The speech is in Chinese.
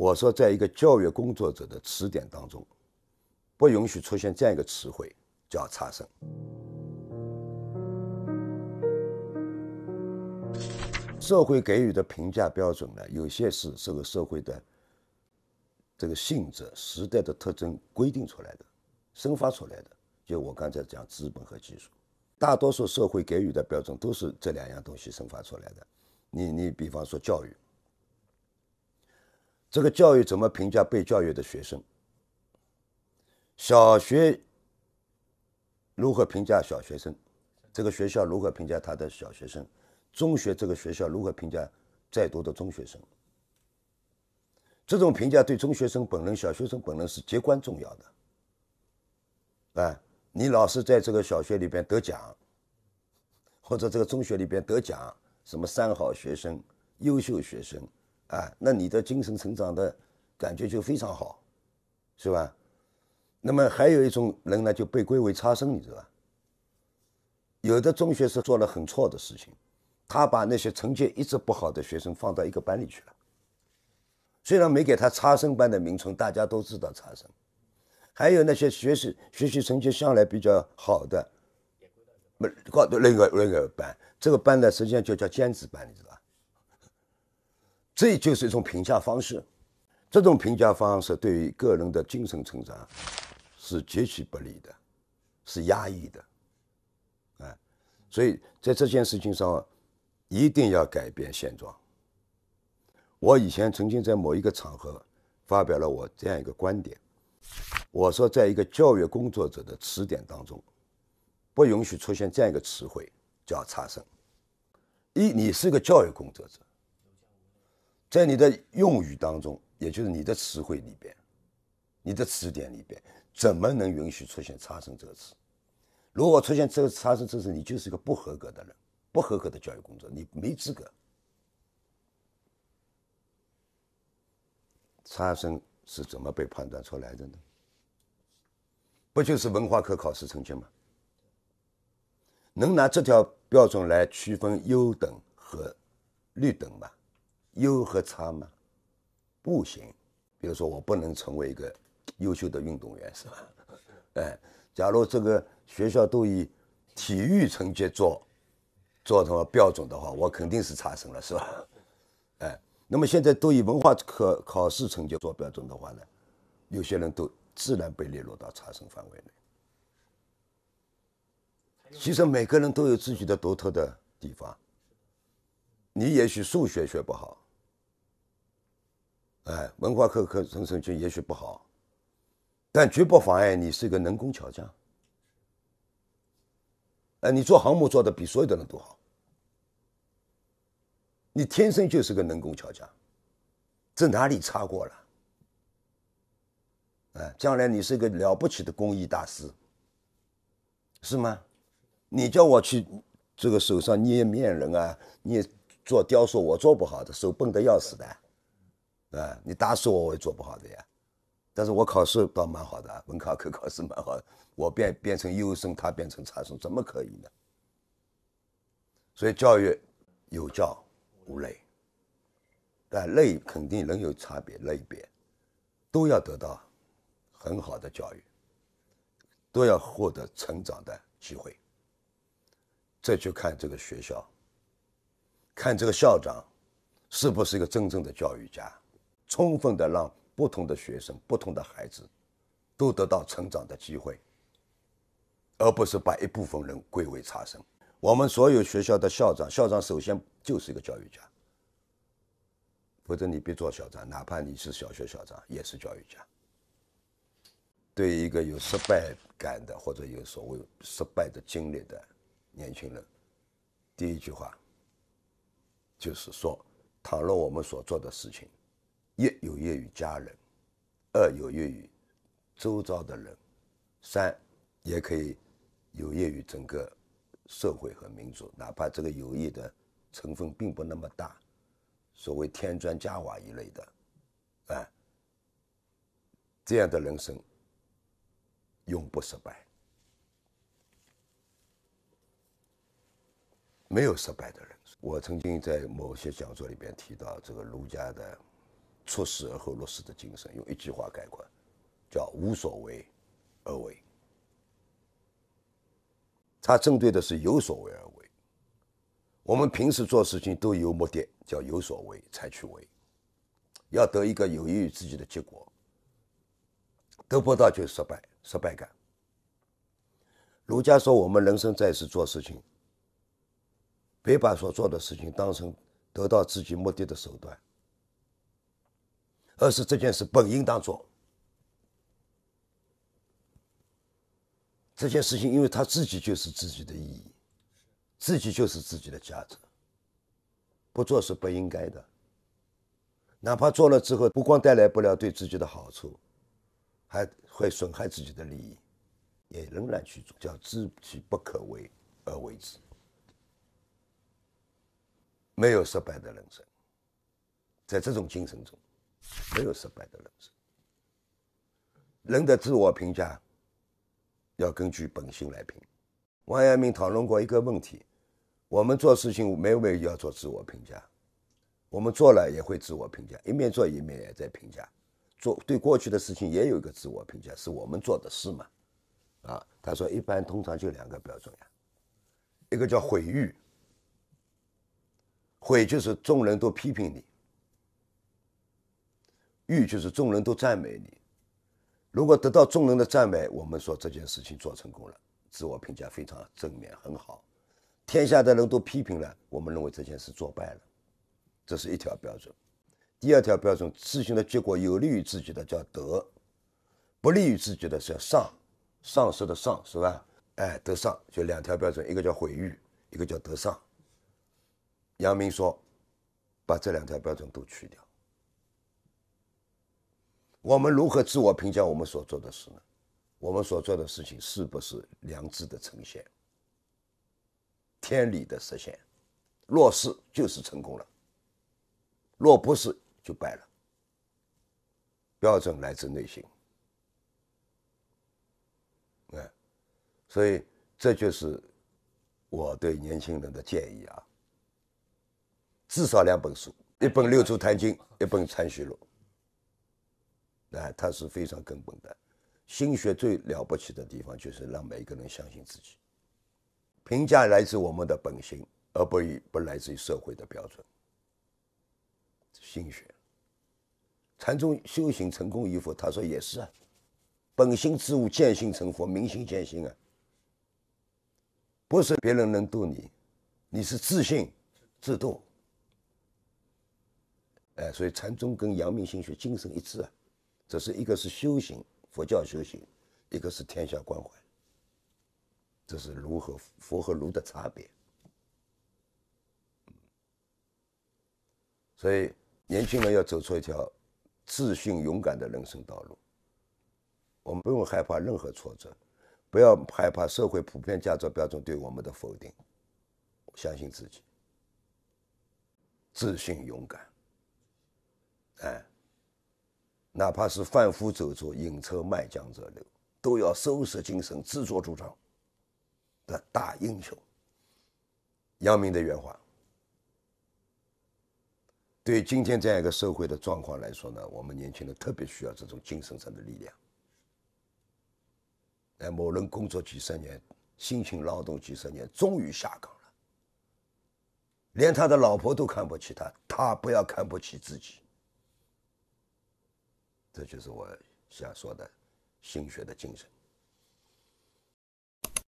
我说，在一个教育工作者的词典当中，不允许出现这样一个词汇，叫差生。社会给予的评价标准呢，有些是这个社会的这个性质、时代的特征规定出来的、生发出来的。就我刚才讲，资本和技术，大多数社会给予的标准都是这两样东西生发出来的。你你比方说教育。这个教育怎么评价被教育的学生？小学如何评价小学生？这个学校如何评价他的小学生？中学这个学校如何评价在读的中学生？这种评价对中学生本人、小学生本人是极关重要的。哎，你老师在这个小学里边得奖，或者这个中学里边得奖，什么三好学生、优秀学生。啊，那你的精神成长的感觉就非常好，是吧？那么还有一种人呢，就被归为差生，你知道吧？有的中学是做了很错的事情，他把那些成绩一直不好的学生放到一个班里去了，虽然没给他差生班的名称，大家都知道差生。还有那些学习学习成绩向来比较好的，没搞另个那个班，这个班呢，实际上就叫尖子班，你知道吧？这就是一种评价方式，这种评价方式对于个人的精神成长是极其不利的，是压抑的，哎，所以在这件事情上，一定要改变现状。我以前曾经在某一个场合发表了我这样一个观点，我说，在一个教育工作者的词典当中，不允许出现这样一个词汇叫差生。一，你是个教育工作者。在你的用语当中，也就是你的词汇里边，你的词典里边，怎么能允许出现“差生”这个词？如果出现这个“差生”这个词，你就是一个不合格的人，不合格的教育工作，你没资格。差生是怎么被判断出来的呢？不就是文化课考试成绩吗？能拿这条标准来区分优等和劣等吗？优和差吗？不行，比如说我不能成为一个优秀的运动员，是吧？哎，假如这个学校都以体育成绩做做什么标准的话，我肯定是差生了，是吧？哎，那么现在都以文化课考试成绩做标准的话呢，有些人都自然被列入到差生范围内。其实每个人都有自己的独特的地方。你也许数学学不好，哎，文化课课程成绩也许不好，但绝不妨碍你是一个能工巧匠。哎，你做航母做的比所有的人都好，你天生就是个能工巧匠，这哪里差过了？哎，将来你是个了不起的工艺大师，是吗？你叫我去这个手上捏面人啊，捏。做雕塑，我做不好的，手笨得要死的，啊，你打死我我也做不好的呀。但是我考试倒蛮好的，文考、科考是蛮好。的，我变变成优生，他变成差生，怎么可以呢？所以教育有教无类，但类肯定仍有差别，类别都要得到很好的教育，都要获得成长的机会，这就看这个学校。看这个校长是不是一个真正的教育家，充分的让不同的学生、不同的孩子都得到成长的机会，而不是把一部分人归为差生。我们所有学校的校长，校长首先就是一个教育家，否则你别做校长，哪怕你是小学校长，也是教育家。对一个有失败感的或者有所谓失败的经历的年轻人，第一句话。就是说，倘若我们所做的事情，一有益于家人，二有益于周遭的人，三也可以有益于整个社会和民族，哪怕这个有益的成分并不那么大，所谓添砖加瓦一类的，啊，这样的人生永不失败，没有失败的人。我曾经在某些讲座里边提到，这个儒家的“出世而后入世”的精神，用一句话概括，叫“无所为而为”。他针对的是有所为而为。我们平时做事情都有目的，叫有所为才去为，要得一个有益于自己的结果。得不到就失败，失败感。儒家说，我们人生在世做事情。别把所做的事情当成得到自己目的的手段，而是这件事本应当做。这件事情，因为他自己就是自己的意义，自己就是自己的价值，不做是不应该的。哪怕做了之后，不光带来不了对自己的好处，还会损害自己的利益，也仍然去做，叫知其不可为而为之。没有失败的人生，在这种精神中，没有失败的人生。人的自我评价要根据本性来评。王阳明讨论过一个问题：我们做事情没有每要做自我评价，我们做了也会自我评价，一面做一面也在评价，做对过去的事情也有一个自我评价，是我们做的事嘛？啊，他说一般通常就两个标准呀，一个叫毁誉。悔就是众人都批评你，誉就是众人都赞美你。如果得到众人的赞美，我们说这件事情做成功了，自我评价非常正面，很好。天下的人都批评了，我们认为这件事做败了，这是一条标准。第二条标准，事情的结果有利于自己的叫德，不利于自己的叫上，丧事的上是吧？哎，德上就两条标准，一个叫毁誉，一个叫德上。阳明说：“把这两条标准都去掉。我们如何自我评价我们所做的事呢？我们所做的事情是不是良知的呈现、天理的实现？若是，就是成功了；若不是，就败了。标准来自内心。所以这就是我对年轻人的建议啊。”至少两本书，一本《六祖坛经》，一本《参学录》。啊，它是非常根本的。心学最了不起的地方就是让每一个人相信自己。评价来自我们的本心，而不不来自于社会的标准。心学，禅宗修行成功与否，他说也是啊，本心之悟，见性成佛，明心见性啊，不是别人能渡你，你是自信自渡。哎，所以禅宗跟阳明心学精神一致啊，只是一个是修行，佛教修行，一个是天下关怀，这是儒和佛和儒的差别。所以年轻人要走出一条自信勇敢的人生道路。我们不用害怕任何挫折，不要害怕社会普遍价值标准对我们的否定，相信自己，自信勇敢。哎，哪怕是贩夫走卒、引车卖浆者流，都要收拾精神、自作主张的大英雄。杨明的原话。对今天这样一个社会的状况来说呢，我们年轻人特别需要这种精神上的力量。哎，某人工作几十年，辛勤劳动几十年，终于下岗了，连他的老婆都看不起他，他不要看不起自己。这就是我想说的心学的精神。